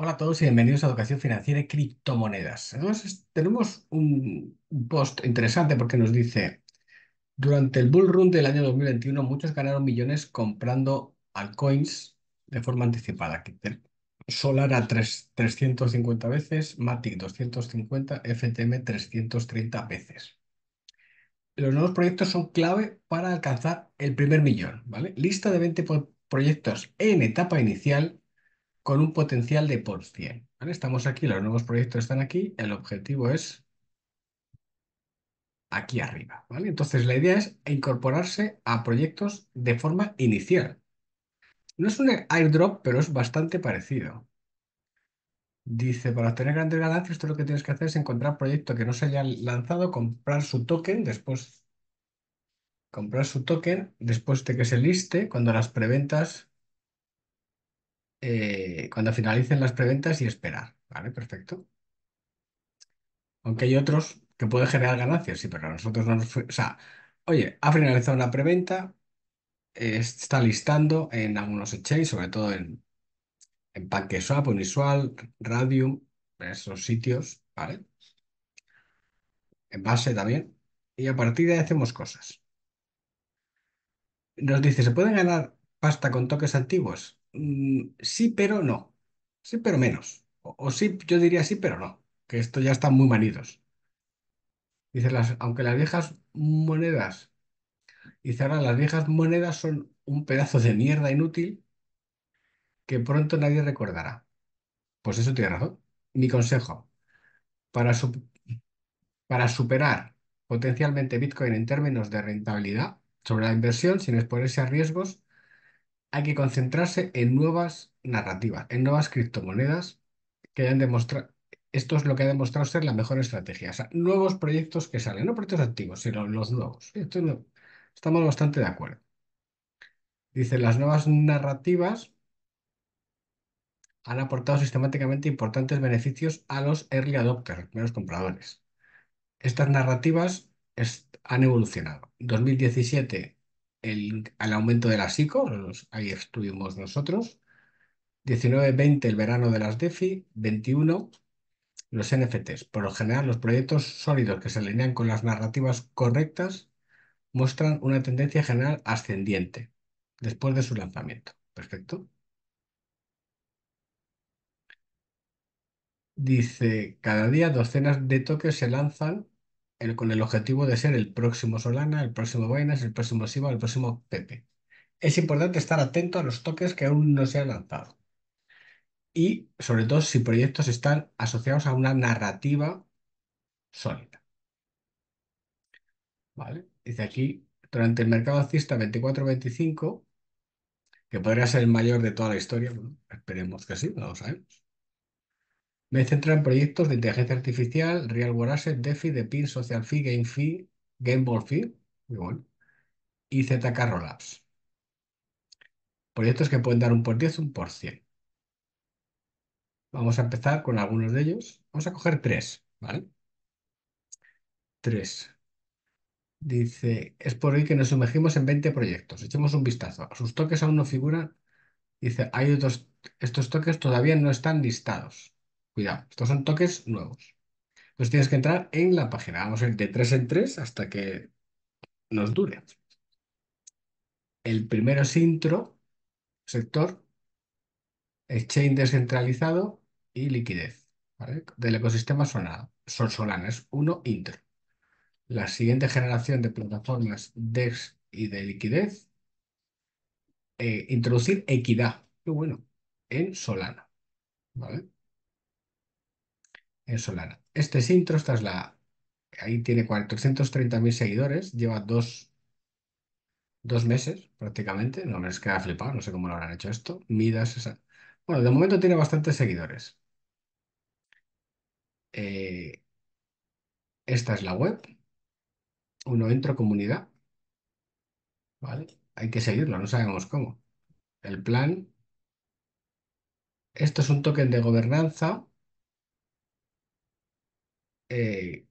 Hola a todos y bienvenidos a Educación Financiera y Criptomonedas. tenemos un post interesante porque nos dice, durante el bull run del año 2021 muchos ganaron millones comprando altcoins de forma anticipada. Solar a 350 veces, Matic 250, FTM 330 veces. Los nuevos proyectos son clave para alcanzar el primer millón. Lista de 20 proyectos en etapa inicial con un potencial de por 100. Estamos aquí, los nuevos proyectos están aquí, el objetivo es aquí arriba. ¿vale? Entonces la idea es incorporarse a proyectos de forma inicial. No es un airdrop, pero es bastante parecido. Dice, para obtener grandes ganancias, esto lo que tienes que hacer es encontrar proyecto que no se haya lanzado, comprar su token, después comprar su token, después de que se liste, cuando las preventas eh, cuando finalicen las preventas y esperar. Vale, perfecto. Aunque hay otros que pueden generar ganancias, sí, pero a nosotros no nos... O sea, oye, ha finalizado una preventa, eh, está listando en algunos exchanges, sobre todo en, en Unisual, Uniswap, Radium, esos sitios, ¿vale? En base también. Y a partir de ahí hacemos cosas. Nos dice, ¿se pueden ganar pasta con toques antiguos? Mm, sí, pero no. Sí, pero menos. O, sí, yo diría sí, pero no. Que esto ya están muy manidos. Dice, las, aunque las viejas monedas, dice ahora, las viejas monedas son un pedazo de mierda inútil que pronto nadie recordará. Pues eso tiene razón. Mi consejo, para, para superar potencialmente Bitcoin en términos de rentabilidad sobre la inversión sin exponerse a riesgos, hay que concentrarse en nuevas narrativas, en nuevas criptomonedas que hayan demostrado, esto es lo que ha demostrado ser la mejor estrategia, o sea, nuevos proyectos que salen, no proyectos activos, sino los nuevos. no, estamos bastante de acuerdo. Dice, las nuevas narrativas han aportado sistemáticamente importantes beneficios a los early adopters, los compradores. Estas narrativas han evolucionado. 2017 el, al aumento de las ICO, ahí estuvimos nosotros. 19-20 el verano de las DeFi, 21 los NFTs. Por lo general, los proyectos sólidos que se alinean con las narrativas correctas muestran una tendencia general ascendiente después de su lanzamiento. Perfecto. Dice, cada día docenas de toques se lanzan con el objetivo de ser el próximo Solana, el próximo Binance, el próximo Siva, el próximo Pepe. Es importante estar atento a los toques que aún no se han lanzado. Y sobre todo si proyectos están asociados a una narrativa sólida. ¿Vale? Dice aquí, durante el mercado alcista 24-25, que podría ser el mayor de toda la historia, esperemos que sí, no lo sabemos. Me centro en proyectos de inteligencia artificial, Real World Asset, DeFi, DePIN, Social Fee, Game Fee, Fee, y ZK Rollups. Proyectos que pueden dar un por 10, un por 100. Vamos a empezar con algunos de ellos. Vamos a coger tres, ¿vale? Tres. Dice, es por hoy que nos sumergimos en 20 proyectos. Echemos un vistazo. Sus toques aún no figuran. Dice, hay otros, estos toques todavía no están listados. Cuidado, estos son toques nuevos. Entonces tienes que entrar en la página. Vamos a ir de tres en tres hasta que nos dure. El primero es intro, sector, exchange descentralizado y liquidez. Del ecosistema Solana, Solana es uno intro. La siguiente generación de plataformas DEX y de liquidez. Eh, introducir equidad. Qué bueno. En Solana. ¿Vale? en Solana. Este Intro, esta es la... Ahí tiene 430.000 seguidores, lleva dos, meses prácticamente. No, me queda flipado, no sé cómo lo habrán hecho esto. Midas, esa... Bueno, de momento tiene bastantes seguidores. Eh, esta es la web. Uno entra comunidad. ¿Vale? Hay que seguirlo, no sabemos cómo. El plan. Esto es un token de gobernanza eh,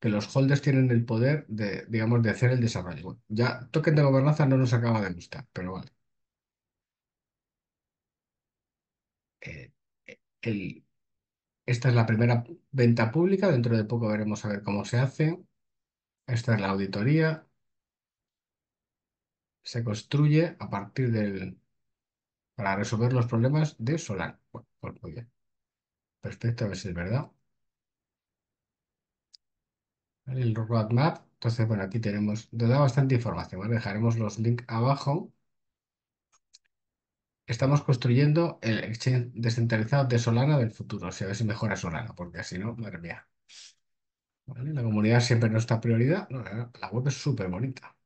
que los holders tienen el poder de, digamos, de hacer el desarrollo. ya token de gobernanza no nos acaba de gustar, pero vale. Eh, esta es la primera venta pública, dentro de poco veremos a ver cómo se hace. Esta es la auditoría. Se construye a partir del... para resolver los problemas de Solana. Bueno, pues muy bien. Perfecto, a ver si es verdad el roadmap. Entonces, bueno, aquí tenemos, nos da bastante información, ¿vale? Dejaremos los links abajo. Estamos construyendo el exchange descentralizado de Solana del futuro, o sea, a ver si mejora Solana, porque así no, madre mía. La comunidad siempre no nuestra prioridad. la, web es súper bonita.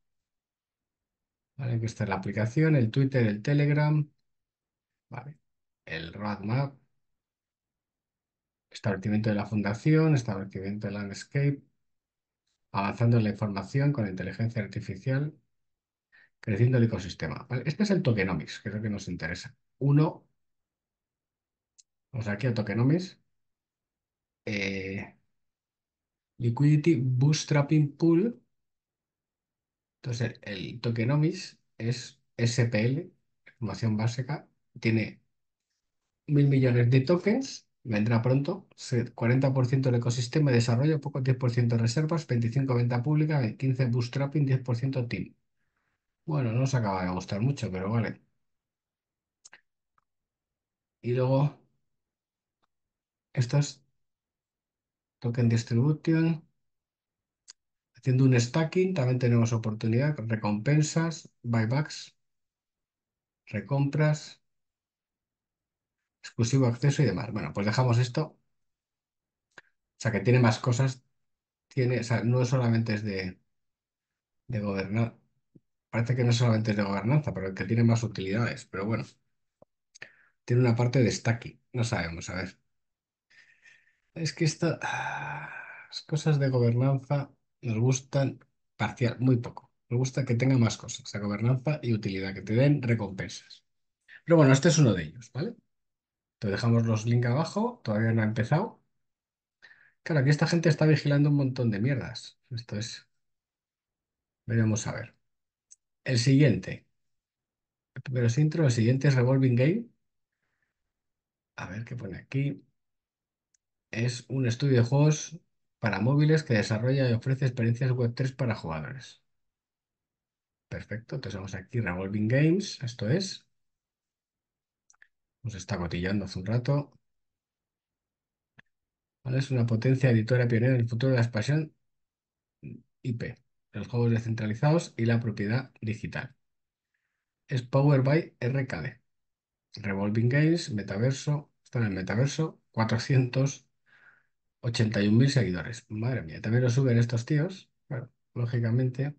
¿Vale? Aquí está la aplicación, el Twitter, el Telegram, el roadmap, establecimiento de la fundación, establecimiento de landscape, avanzando en la información con la inteligencia artificial, creciendo el ecosistema. Este es el tokenomics, que es lo que nos interesa. Uno, vamos aquí a tokenomics. Eh, liquidity Bootstrapping Pool. Entonces, el tokenomics es SPL, información básica, tiene mil millones de tokens Vendrá pronto. 40% del ecosistema de desarrollo, poco 10% reservas, 25% venta pública, 15% bootstrapping, 10% team. Bueno, no os acaba de gustar mucho, pero vale. Y luego, estas token distribution. Haciendo un stacking, también tenemos oportunidad, recompensas, buybacks, recompras exclusivo acceso y demás. Bueno, pues dejamos esto. O sea, que tiene más cosas. Tiene, o sea, no solamente es de, de gobernar. Parece que no solamente es de gobernanza, pero que tiene más utilidades. Pero bueno, tiene una parte de stacking. No sabemos, a ver. Es que estas ah, cosas de gobernanza nos gustan parcial, muy poco. Nos gusta que tenga más cosas, o sea, gobernanza y utilidad, que te den recompensas. Pero bueno, este es uno de ellos, ¿vale? dejamos los links abajo, todavía no ha empezado. Claro, aquí esta gente está vigilando un montón de mierdas. Esto es... Veremos a ver. El siguiente. El primero es intro, el siguiente es Revolving Game. A ver qué pone aquí. Es un estudio de juegos para móviles que desarrolla y ofrece experiencias web 3 para jugadores. Perfecto, entonces vamos aquí, Revolving Games, esto es. Nos está cotillando hace un rato. ¿Vale? Es una potencia editora pionera en el futuro de la expansión IP, los juegos descentralizados y la propiedad digital. Es Power by RKD. Revolving Games, Metaverso, está en el Metaverso, 481.000 seguidores. Madre mía, también lo suben estos tíos. Bueno, lógicamente.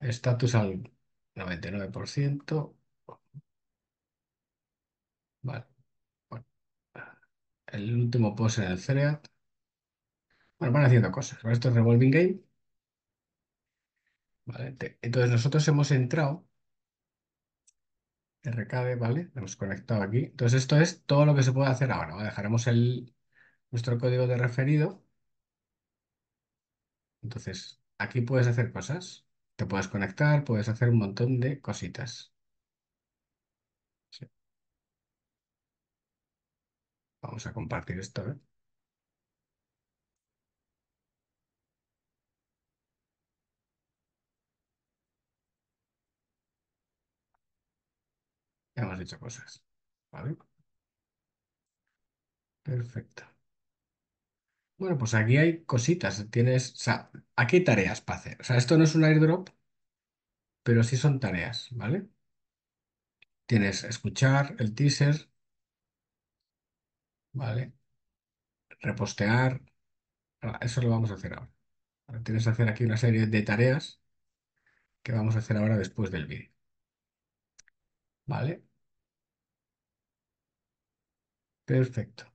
estatus al 99%. Vale. El último post en el Cereat. Bueno, van haciendo cosas. Esto es Revolving Game. Entonces nosotros hemos entrado. RKD, ¿vale? hemos conectado aquí. Entonces esto es todo lo que se puede hacer ahora. Dejaremos el, nuestro código de referido. Entonces aquí puedes hacer cosas. Te puedes conectar, puedes hacer un montón de cositas. Vamos a compartir esto. ¿eh? Ya hemos dicho cosas. ¿Vale? Perfecto. Bueno, pues aquí hay cositas. Tienes, o sea, aquí hay tareas para hacer. O sea, esto no es un airdrop, pero sí son tareas, ¿vale? Tienes escuchar el teaser, Vale. Repostear. Ah, eso lo vamos a hacer ahora. Ahora tienes que hacer aquí una serie de tareas que vamos a hacer ahora después del vídeo. Vale. Perfecto.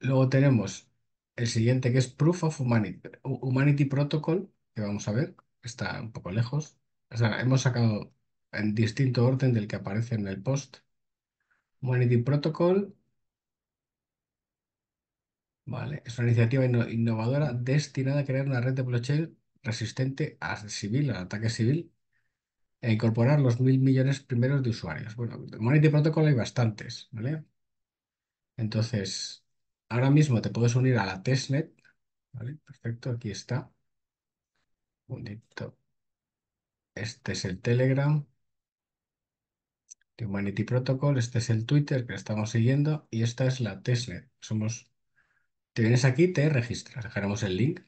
Luego tenemos el siguiente que es Proof of Humanity, Humanity Protocol, que vamos a ver, está un poco lejos. O sea, hemos sacado en distinto orden del que aparece en el post. Humanity Protocol, es una iniciativa innovadora destinada a crear una red de blockchain resistente a civil, al ataque civil, e incorporar los mil millones primeros de usuarios. Bueno, de Protocol hay bastantes, ¿vale? Entonces, ahora mismo te puedes unir a la testnet, ¿vale? Perfecto, aquí está. Un Este es el Telegram de Humanity Protocol, este es el Twitter que estamos siguiendo y esta es la testnet. Somos te vienes aquí, te registras. Dejaremos el link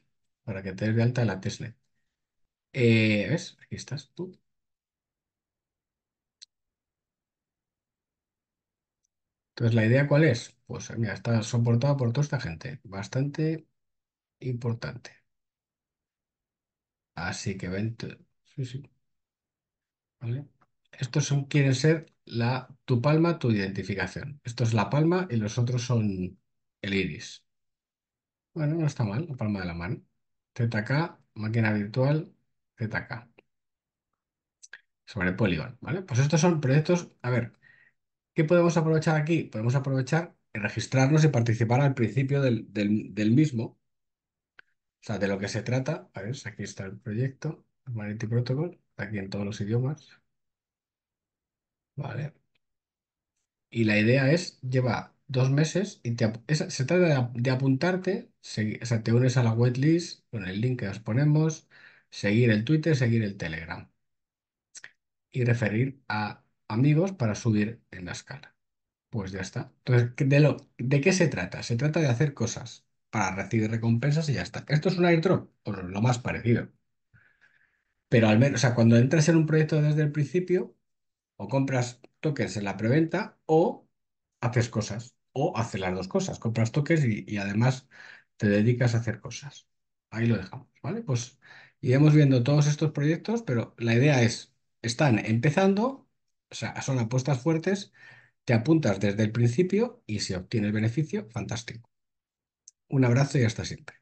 para que te des de alta la testnet. Eh, ¿Ves? Aquí estás tú. Entonces, ¿la idea cuál es? Pues mira, está soportada por toda esta gente. Bastante importante. Así que ven Sí, sí. ¿Vale? Estos son, quieren ser la, tu palma, tu identificación. Esto es la palma y los otros son el iris. Bueno, no está mal, la palma de la mano. ZK, máquina virtual, ZK, sobre Polygon, ¿vale? Pues estos son proyectos, a ver, ¿qué podemos aprovechar aquí? Podemos aprovechar y registrarnos y participar al principio del, mismo, o sea, de lo que se trata, a ver, aquí está el proyecto, Marity Protocol, aquí en todos los idiomas, ¿vale? Y la idea es llevar dos meses y se trata de, apuntarte, o sea, te unes a la waitlist con el link que os ponemos, seguir el Twitter, seguir el Telegram y referir a amigos para subir en la escala. Pues ya está. Entonces, ¿de de qué se trata? Se trata de hacer cosas para recibir recompensas y ya está. ¿Esto es un airdrop? O pues lo más parecido. Pero al menos, o sea, cuando entras en un proyecto desde el principio, o compras tokens en la preventa o haces cosas o haces las dos cosas, compras toques y, y además te dedicas a hacer cosas. Ahí lo dejamos, ¿vale? Pues iremos viendo todos estos proyectos, pero la idea es, están empezando, o sea, son apuestas fuertes, te apuntas desde el principio y si obtienes beneficio, fantástico. Un abrazo y hasta siempre.